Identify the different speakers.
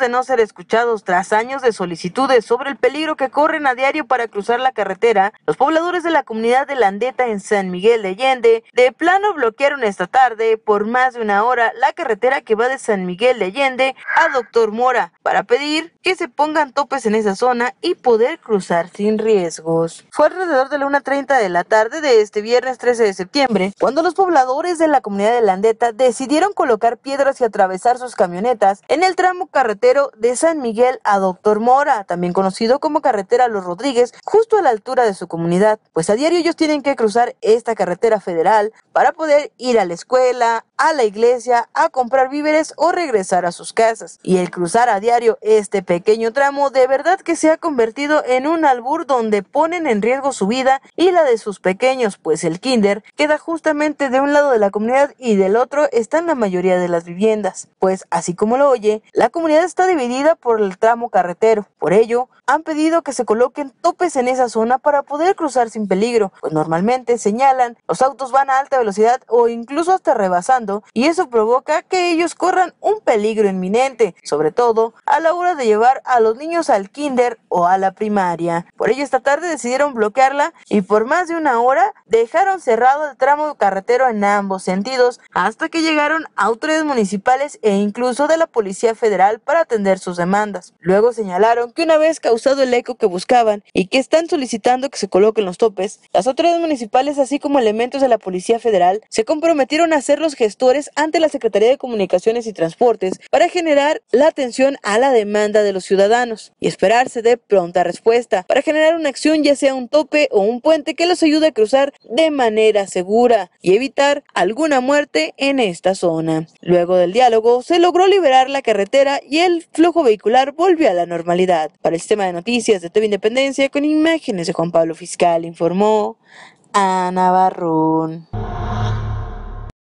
Speaker 1: de no ser escuchados tras años de solicitudes sobre el peligro que corren a diario para cruzar la carretera, los pobladores de la comunidad de Landeta en San Miguel de Allende de plano bloquearon esta tarde por más de una hora la carretera que va de San Miguel de Allende a Doctor Mora para pedir que se pongan topes en esa zona y poder cruzar sin riesgos. Fue alrededor de la 1.30 de la tarde de este viernes 13 de septiembre cuando los pobladores de la comunidad de Landeta decidieron colocar piedras y atravesar sus camionetas en el tramo carretera de San Miguel a Doctor Mora, también conocido como Carretera Los Rodríguez, justo a la altura de su comunidad, pues a diario ellos tienen que cruzar esta carretera federal para poder ir a la escuela, a la iglesia, a comprar víveres o regresar a sus casas. Y el cruzar a diario este pequeño tramo de verdad que se ha convertido en un albur donde ponen en riesgo su vida y la de sus pequeños, pues el kinder queda justamente de un lado de la comunidad y del otro están la mayoría de las viviendas. Pues así como lo oye, la comunidad está dividida por el tramo carretero. Por ello, han pedido que se coloquen topes en esa zona para poder cruzar sin peligro, pues normalmente señalan los autos van a alta velocidad o incluso hasta rebasando y eso provoca que ellos corran un peligro inminente, sobre todo a la hora de llevar a los niños al kinder o a la primaria. Por ello esta tarde decidieron bloquearla y por más de una hora dejaron cerrado el tramo carretero en ambos sentidos hasta que llegaron autoridades municipales e incluso de la Policía Federal para atender sus demandas. Luego señalaron que una vez causado el eco que buscaban y que están solicitando que se coloquen los topes, las autoridades municipales así como elementos de la Policía Federal se comprometieron a ser los gestores ante la Secretaría de Comunicaciones y Transportes para generar la atención a la demanda de los ciudadanos y esperarse de pronta respuesta para generar una acción ya sea un tope o un puente que los ayude a cruzar de manera segura y evitar alguna muerte en esta zona. Luego del diálogo se logró liberar la carretera y el flujo vehicular volvió a la normalidad. Para el sistema de noticias de TV Independencia con imágenes de Juan Pablo Fiscal informó Ana Barrón.